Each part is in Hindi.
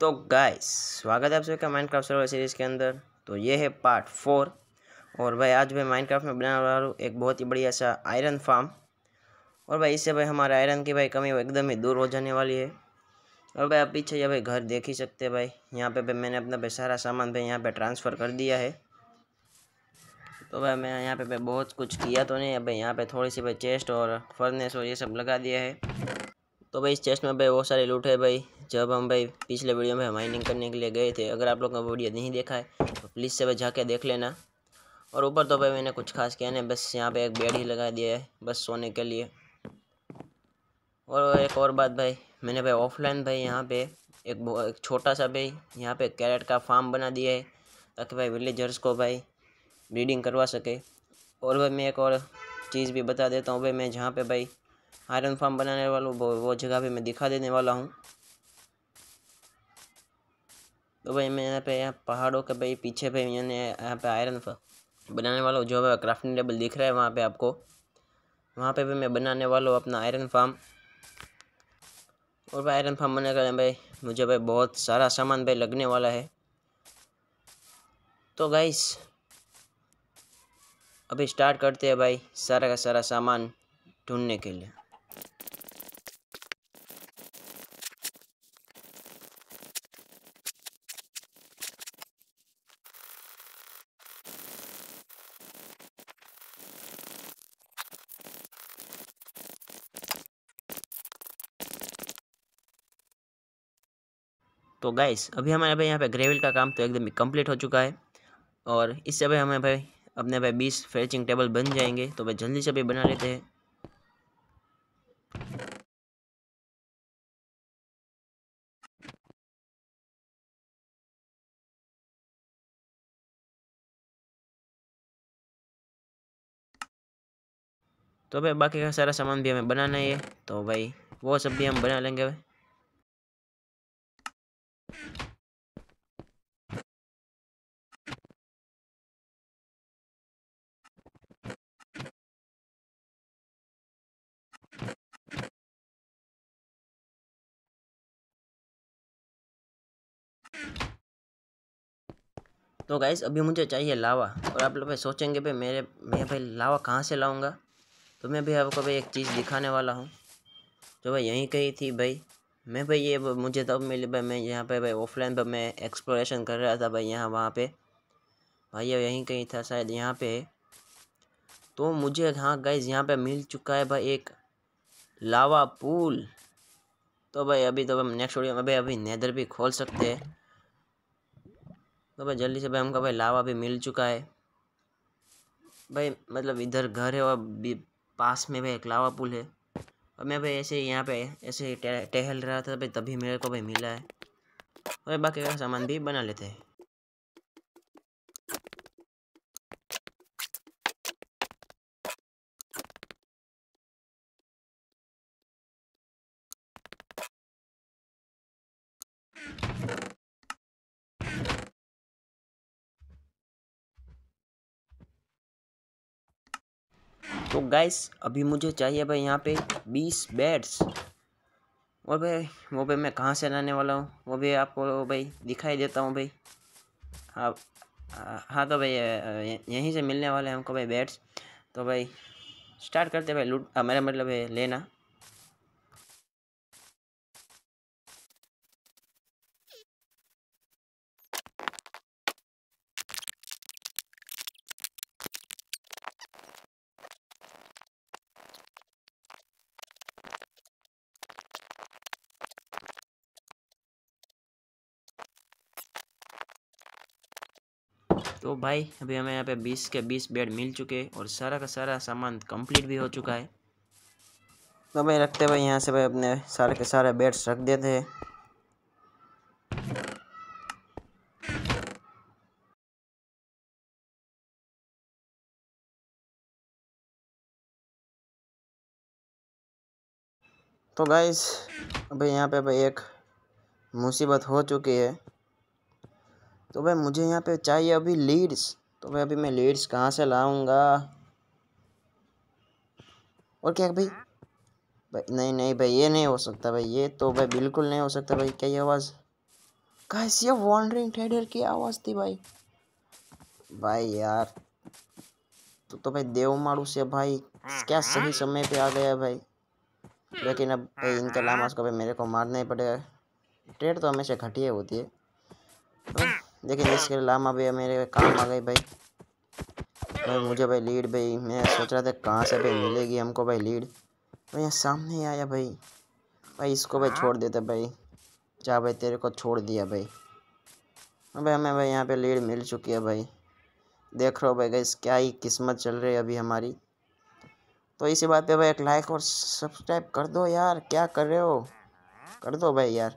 तो गाइस स्वागत है आप सभी का माइंड क्राफ्ट सर्वर सीरीज़ के अंदर तो ये है पार्ट फोर और भाई आज मैं माइंड क्राफ्ट में बना रहा हूँ एक बहुत ही बढ़िया सा आयरन फार्म और भाई इससे भाई हमारे आयरन की भाई कमी एकदम ही दूर हो जाने वाली है और भाई आप पीछे ये भाई घर देख ही सकते हैं भाई यहाँ पे भाई मैंने अपना भाई सारा सामान भाई यहाँ पे ट्रांसफ़र कर दिया है तो भाई मैं यहाँ पे भाई बहुत कुछ किया तो नहीं भाई यहाँ पे थोड़ी सी भाई चेस्ट और फर्नेस और ये सब लगा दिया है तो भाई इस चेस्ट में भाई बहुत सारे लूट है भाई जब हम भाई पिछले वीडियो में माइनिंग करने के लिए गए थे अगर आप लोग ने वीडियो नहीं देखा है तो प्लीज़ से भाई जाके देख लेना और ऊपर तो भाई मैंने कुछ खास किया नहीं बस यहाँ पे एक बेड ही लगा दिया है बस सोने के लिए और एक और बात भाई मैंने भाई ऑफलाइन भाई यहाँ पे एक, एक छोटा सा भाई यहाँ पर कैरेट का फार्म बना दिया है ताकि भाई विलेजर्स को भाई ब्रीडिंग करवा सके और भाई मैं एक और चीज़ भी बता देता हूँ भाई मैं जहाँ पे भाई आयरन फार्म बनाने वालों वो, वो जगह भी मैं दिखा देने वाला हूँ तो भाई मैं यहाँ पे यहाँ पहाड़ों के भाई पीछे पे मैंने यहाँ पे आयरन बनाने वाला हूँ जो है क्राफ्टिंग टेबल दिख रहा है वहाँ पे आपको वहाँ पे भी मैं बनाने वाला हूँ अपना आयरन फार्म और आयरन फार्म बनाने का भाई मुझे भाई बहुत सारा सामान भाई लगने वाला है तो गाइस अभी स्टार्ट करते हैं भाई सारा का सारा सामान ढूंढने के लिए तो गैस अभी हमारे भाई यहाँ पे ग्रेविल का काम तो एकदम कंप्लीट हो चुका है और इससे भाई हमें भाई अपने भाई बीस फेचिंग टेबल बन जाएंगे तो भाई जल्दी से भी बना लेते हैं तो भाई बाकी का सारा सामान भी हमें बनाना है तो भाई वो सब भी हम बना लेंगे भाई तो गाइज़ अभी मुझे चाहिए लावा और आप लोग भाई सोचेंगे भाई मेरे मैं भाई लावा कहाँ से लाऊंगा तो मैं भी आपको भाई एक चीज़ दिखाने वाला हूँ जो भाई यहीं कही थी भाई मैं भाई ये मुझे तब मिली भाई मैं यहाँ पे भाई ऑफलाइन पर मैं एक्सप्लोरेशन कर रहा था भाई यहाँ वहाँ पे भाई ये यहीं कहीं था शायद यहाँ पे तो मुझे हाँ गाइज यहाँ पे मिल चुका है भाई एक लावा पूल तो भाई अभी तो हम नेक्स्ट वीडियो में भाई अभी नेदर भी खोल सकते हैं तो भाई जल्दी से भाई हमको भाई लावा भी मिल चुका है भाई मतलब इधर घर है और पास में भाई एक लावा पुल है और मैं भाई ऐसे यहाँ पे ऐसे टहल रहा था भाई तभी मेरे को भाई मिला है और बाकी का सामान भी बना लेते हैं गाइस अभी मुझे चाहिए भाई यहाँ पे बीस बेड्स और भाई वो भाई मैं कहाँ से लाने वाला हूँ वो भी आपको भाई दिखाई देता हूँ भाई हाँ हाँ तो भाई यहीं से मिलने वाले हैं हमको भाई बेड्स तो भाई स्टार्ट करते भाई लूट मेरा मतलब है लेना तो भाई अभी हमें यहाँ पे 20 के 20 बेड मिल चुके हैं और सारा का सारा सामान कंप्लीट भी हो चुका है तो भाई रखते भाई यहाँ से भाई अपने सारे के सारे बेड्स रख देते हैं तो गाइस अभी यहाँ पे भाई एक मुसीबत हो चुकी है तो भाई मुझे यहाँ पे चाहिए अभी लीड्स तो भाई अभी मैं लीड्स कहाँ से लाऊंगा और क्या भाई भाई नहीं नहीं भाई ये नहीं हो सकता भाई ये तो भाई बिल्कुल नहीं हो सकता भाई क्या ये आवाज़ कैसी ये वॉन्ड्रिंग ट्रेडर की आवाज़ थी भाई भाई यार तो तो भाई देव मारू से भाई क्या सही समय पे आ गया भाई लेकिन अब भाई इनके लामास को भाई मेरे को मारना ही पड़ेगा ट्रेड तो हमेशा घटिया होती है लेकिन हाँ। इसके लामा भैया मेरे काम आ गए भाई भाई मुझे भाई लीड भाई मैं सोच रहा था कहाँ से भाई मिलेगी हमको भाई लीड भाई यहाँ सामने ही आया भाई भाई इसको भाई छोड़ हाँ। देता भाई जा भाई तेरे को छोड़ दिया भाई भाई हमें भाई यहाँ पे लीड मिल चुकी है भाई देख रहे हो भाई गई क्या ही किस्मत चल रही है अभी हमारी तो इसी बात पे भाई एक लाइक और सब्सक्राइब कर दो यार क्या कर रहे हो कर दो भाई यार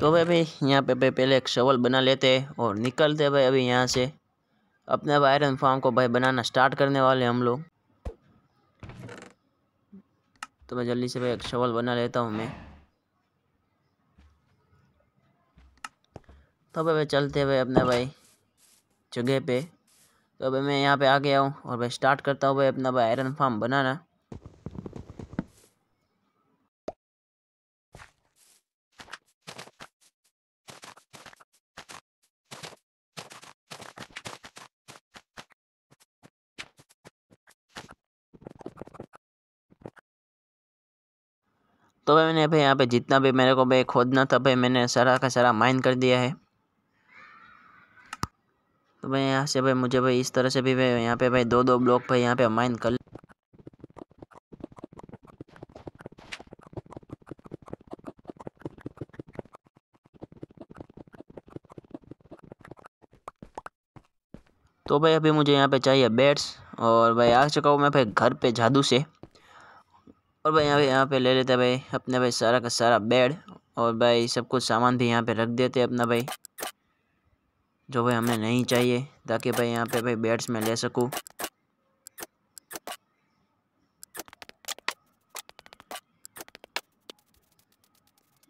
तो भाई अभी यहाँ पे भाई पहले एक शवल बना लेते हैं और निकलते हैं भाई अभी यहाँ से अपने आयरन फार्म को भाई बनाना स्टार्ट करने वाले हम लोग तो मैं जल्दी से भाई एक शवल बना लेता हूँ मैं तो भाई चलते भाई अपने भाई जगह पे तो भाई मैं यहाँ पे आ गया हूँ और भाई स्टार्ट करता हूँ भाई अपना भाई आयरन फार्म बनाना तो भाई मैंने भाई यहाँ पे जितना भी मेरे को भाई खोदना था भाई मैंने सारा का सारा माइन कर दिया है तो भाई यहाँ से भाई मुझे भाई इस तरह से भी भाई यहाँ पे भाई दो दो ब्लॉक भाई यहाँ पे माइन कर तो भाई अभी मुझे यहाँ पे चाहिए बेड्स और भाई आ चुका हूँ मैं भाई घर पे जादू से और भाई यहाँ पे यहाँ पे ले लेते हैं भाई अपने भाई सारा का सारा बेड और भाई सब कुछ सामान भी यहाँ पे रख देते हैं अपना भाई जो भाई हमें नहीं चाहिए ताकि भाई यहाँ पे भाई बेड्स में ले सकूँ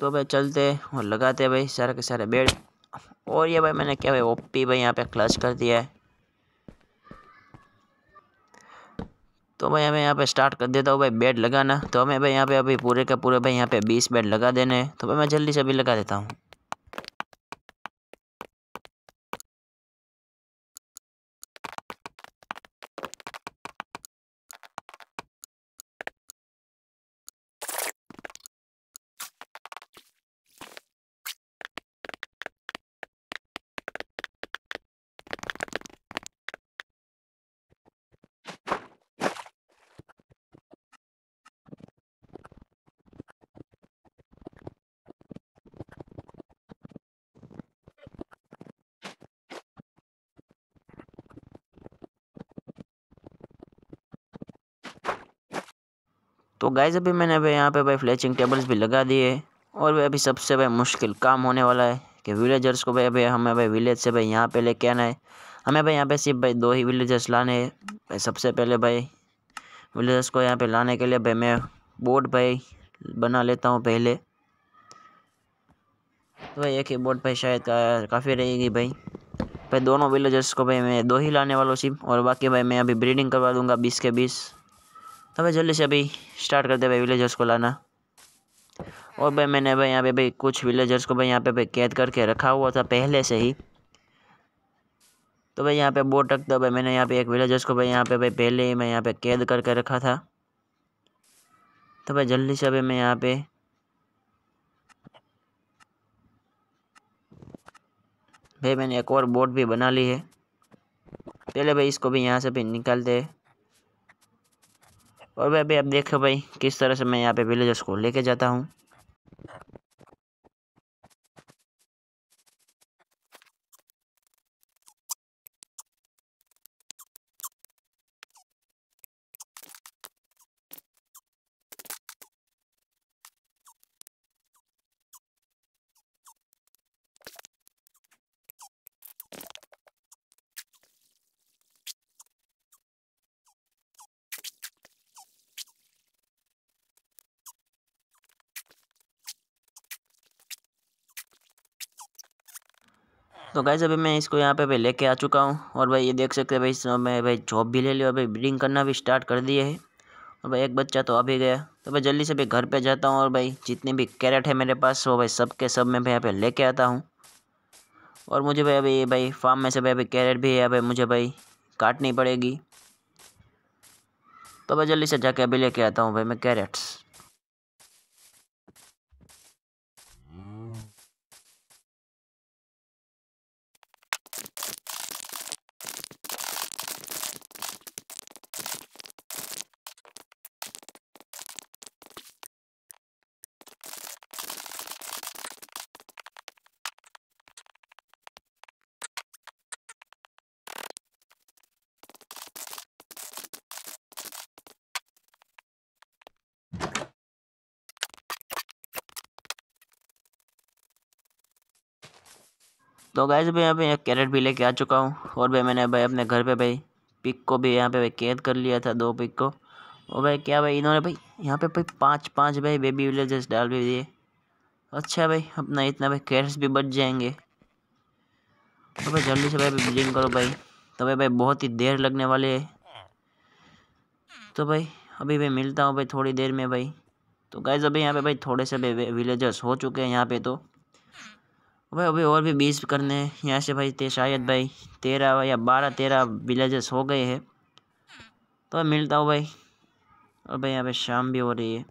तो भाई चलते और लगाते भाई सारा के सारे बेड और ये भाई मैंने क्या भाई ओपी भाई यहाँ पे क्लच कर दिया है तो भाई हमें यहाँ पे स्टार्ट कर देता हूँ भाई बेड लगाना तो हमें भाई यहाँ पे अभी पूरे का पूरे भाई यहाँ पे बीस बेड लगा देने हैं तो भाई मैं जल्दी से अभी लगा देता हूँ तो गाइज अभी मैंने अभी यहाँ पे भाई फ्लैचिंग टेबल्स भी लगा दिए और भाई अभी सबसे भाई मुश्किल काम होने वाला है कि विलेजर्स को भाई अभी हमें भाई विलेज से भाई यहाँ पे लेके आना है हमें भाई यहाँ पे सिर्फ भाई दो ही विलेजर्स लाने हैं सबसे पहले भाई विलेजर्स को यहाँ पे लाने के लिए भाई मैं बोर्ड भाई बना लेता हूँ पहले तो भाई एक ही बोर्ड भाई शायद का, काफ़ी रहेगी भाई भाई दोनों विलेजर्स को भाई मैं दो ही लाने वाला सिर्फ और बाकी भाई मैं अभी ब्रीडिंग करवा दूँगा बीस के बीस अबे जल्दी से अभी स्टार्ट करते भाई विलेजर्स को लाना और भाई मैंने भाई यहाँ पे भाई कुछ विलेजर्स को भाई यहाँ पे भाई कैद करके रखा हुआ था पहले से ही तो भाई यहाँ पे बोट दो भाई मैंने यहाँ पे एक विलेजर्स को भाई यहाँ पे भाई पहले ही मैं यहाँ पे कैद करके रखा था तो भाई जल्दी से अभी मैं यहाँ पे भाई मैंने एक और बोट भी बना ली है पहले भाई इसको भी यहाँ से भी निकालते दे और वह भी आप देखो भाई किस तरह से मैं यहाँ पे विलेजर्स को लेके जाता हूँ तो गाइज अभी मैं इसको यहाँ पे भाई लेके आ चुका हूँ और भाई ये देख सकते हैं भाई इसमें मैं भाई जॉब भी ले लिया और भाई ब्रीडिंग करना भी स्टार्ट कर दिए है और भाई एक बच्चा तो अभी गया तो भाई जल्दी से भाई घर पे जाता हूँ और भाई जितने भी कैरेट है मेरे पास वो भाई सब के सब मैं भाई यहाँ पे लेके आता हूँ और मुझे भाई अभी भाई फार्म में से भाई अभी कैरेट भी है भाई मुझे भाई काटनी पड़ेगी तो भाई जल्दी से जाके अभी लेके आता हूँ भाई मैं कैरेट्स तो गैस भाई यहाँ पे एक कैरेट भी लेके आ चुका हूँ और भाई मैंने भाई अपने घर पे भाई पिक को भी यहाँ पे भाई कैद कर लिया था दो पिक को और भाई क्या भाई इन्होंने भाई यहाँ पे भाई पाँच पाँच भाई बेबी विलेजेस डाल भी दिए अच्छा भाई अपना इतना भाई कैरेट्स भी बच जाएंगे और भाई जल्दी से भाई बिल्डिंग करो भाई तो भाई भाई बहुत ही देर लगने वाले है तो भाई अभी भाई मिलता हूँ भाई थोड़ी देर में भाई तो गाय अभी यहाँ पे भाई थोड़े से विलेजर्स हो चुके हैं यहाँ पे तो भाई अभी और भी बीस करने हैं यहाँ से भाई शायद भाई तेरह या बारह तेरह विलेजेस हो गए हैं तो मिलता हूँ भाई और भाई यहाँ पे शाम भी हो रही है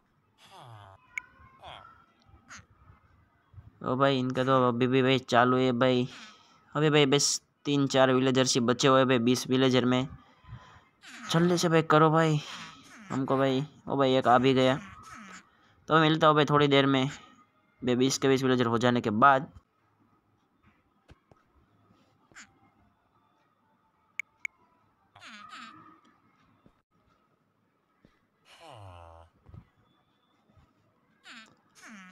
ओ भाई इनका तो अभी भी भाई चालू है भाई अभी भाई बस तीन चार विलेजर से बचे हुए भाई बीस विलेजर में जल्दी से भाई करो भाई हमको भाई ओ भाई एक आ भी गया तो मिलता हो भाई थोड़ी देर में बे बीस के बीस विलेजर हो जाने के बाद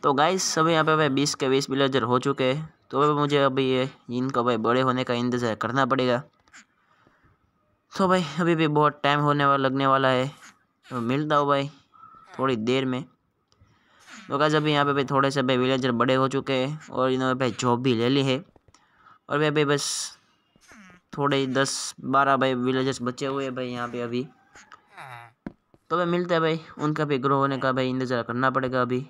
तो गाइस सब यहाँ पे भाई बीस के बीस विलेजर हो चुके हैं तो भाई मुझे अभी ये इनका भाई बड़े होने का इंतज़ार करना पड़ेगा तो भाई अभी भी बहुत टाइम होने वाला लगने वाला है तो मिलता हूँ भाई थोड़ी देर में तो गाइस अभी यहाँ पे भाई थोड़े से भाई विलेजर बड़े हो चुके हैं और इन्होंने भाई जॉब भी ले ली है और भाई अभी बस थोड़े दस बारह भाई विलेजर्स बचे हुए हैं भाई यहाँ पे अभी तो भाई मिलते हैं भाई उनका भी ग्रो होने का भाई इंतज़ार करना पड़ेगा अभी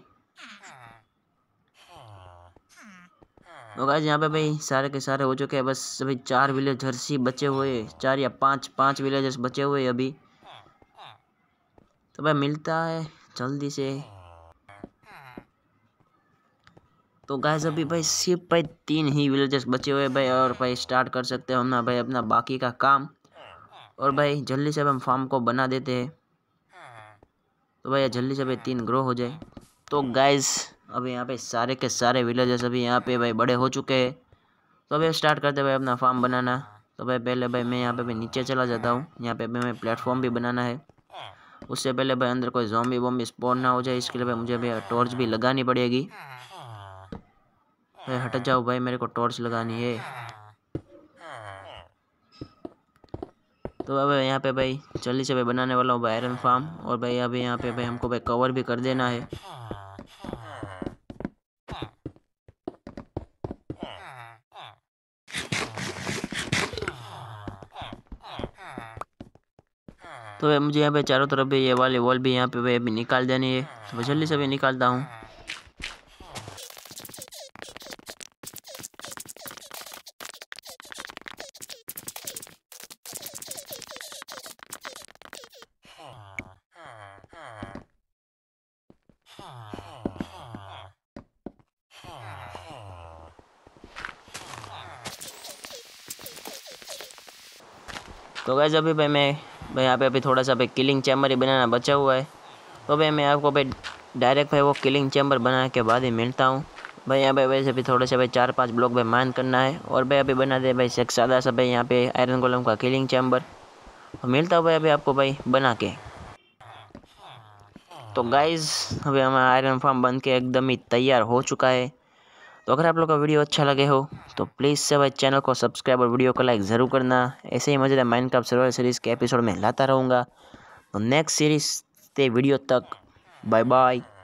तो गाइज यहाँ पे भाई सारे के सारे हो चुके हैं बस अभी चार विलेजर्स ही बचे हुए चार या पांच पांच विलेजर्स बचे हुए अभी तो भाई मिलता है जल्दी से तो गाइज अभी भाई सिर्फ भाई तीन ही विलेजर्स बचे हुए भाई और भाई स्टार्ट कर सकते हैं हम ना भाई अपना बाकी का काम और भाई जल्दी से हम फार्म को बना देते हैं तो भाई जल्दी से भाई तीन ग्रो हो जाए तो गाइज़ अभी यहाँ पे सारे के सारे विलेजेस अभी यहाँ पे भाई बड़े हो चुके हैं तो अभी स्टार्ट करते भाई अपना फार्म बनाना तो भाई पहले भाई मैं यहाँ पे भी नीचे चला जाता हूँ यहाँ पे भी मैं प्लेटफॉर्म भी बनाना है उससे पहले भाई अंदर कोई जॉम्बी वॉम्बी स्पॉन ना हो जाए इसके लिए भाई मुझे भी टॉर्च भी लगानी पड़ेगी भाई हट जाओ भाई मेरे को टॉर्च लगानी है तो अब यहाँ पे भाई जल्दी से भाई बनाने वाला हूँ भाई आयरन फार्म और भाई अभी यहाँ पे भाई हमको भाई कवर भी कर देना है तो मुझे यहाँ पे चारों तरफ भी ये वाले वॉल भी यहाँ पे अभी निकाल देनी है तो जल्दी से भी निकालता हूँ तो गैस अभी भाई मैं भाई यहाँ पे अभी थोड़ा सा भाई किलिंग चैम्बर ही बनाना बचा हुआ है तो भाई मैं आपको भाई डायरेक्ट भाई वो किलिंग चैम्बर बनाने के बाद ही मिलता हूँ भाई यहाँ पे वैसे भी थोड़े से भाई चार पांच ब्लॉक भाई मान करना है और भाई अभी बना दे भाई एक सादा सा भाई यहाँ पे आयरन गोलम का किलिंग चैम्बर तो मिलता हूँ भाई अभी आपको भाई बना के तो गाइज अभी हमारा आयरन फार्म बन के एकदम ही तैयार हो चुका है तो अगर आप लोग का वीडियो अच्छा लगे हो तो प्लीज़ से भाई चैनल को सब्सक्राइब और वीडियो को लाइक ज़रूर करना ऐसे ही मज़ेदार माइंड कप सर्वर सीरीज़ के एपिसोड में लाता रहूँगा तो नेक्स्ट सीरीज़ ते वीडियो तक बाय बाय